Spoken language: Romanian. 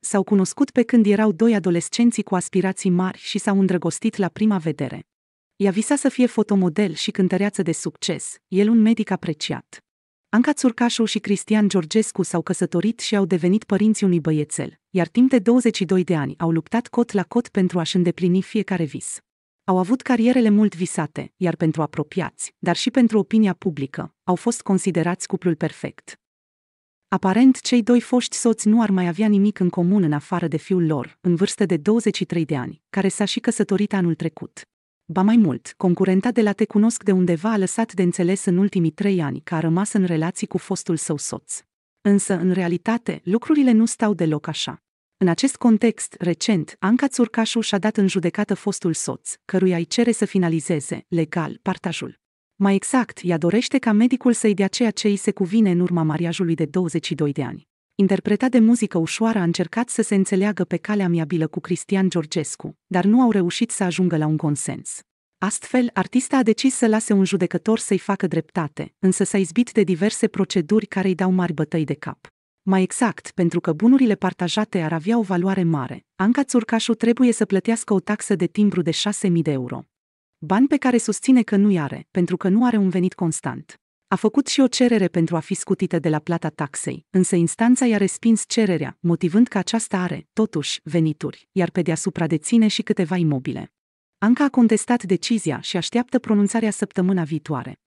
S-au cunoscut pe când erau doi adolescenții cu aspirații mari și s-au îndrăgostit la prima vedere. Ea visa să fie fotomodel și cântăreață de succes, el un medic apreciat. Anca Țurcașu și Cristian Georgescu s-au căsătorit și au devenit părinți unui băiețel, iar timp de 22 de ani au luptat cot la cot pentru a-și îndeplini fiecare vis. Au avut carierele mult visate, iar pentru apropiați, dar și pentru opinia publică, au fost considerați cuplul perfect. Aparent, cei doi foști soți nu ar mai avea nimic în comun în afară de fiul lor, în vârstă de 23 de ani, care s-a și căsătorit anul trecut. Ba mai mult, concurenta de la Te Cunosc de undeva a lăsat de înțeles în ultimii trei ani că a rămas în relații cu fostul său soț. Însă, în realitate, lucrurile nu stau deloc așa. În acest context, recent, Anca Țurcașu și-a dat în judecată fostul soț, căruia îi cere să finalizeze, legal, partajul. Mai exact, ea dorește ca medicul să-i dea ceea ce îi se cuvine în urma mariajului de 22 de ani. Interpretat de muzică ușoară a încercat să se înțeleagă pe calea amiabilă cu Cristian Georgescu, dar nu au reușit să ajungă la un consens. Astfel, artista a decis să lase un judecător să-i facă dreptate, însă s-a izbit de diverse proceduri care îi dau mari bătăi de cap. Mai exact, pentru că bunurile partajate ar avea o valoare mare, Anca Țurcașu trebuie să plătească o taxă de timbru de 6.000 de euro. Bani pe care susține că nu-i are, pentru că nu are un venit constant. A făcut și o cerere pentru a fi scutită de la plata taxei, însă instanța i-a respins cererea, motivând că aceasta are, totuși, venituri, iar pe deasupra deține și câteva imobile. Anca a contestat decizia și așteaptă pronunțarea săptămâna viitoare.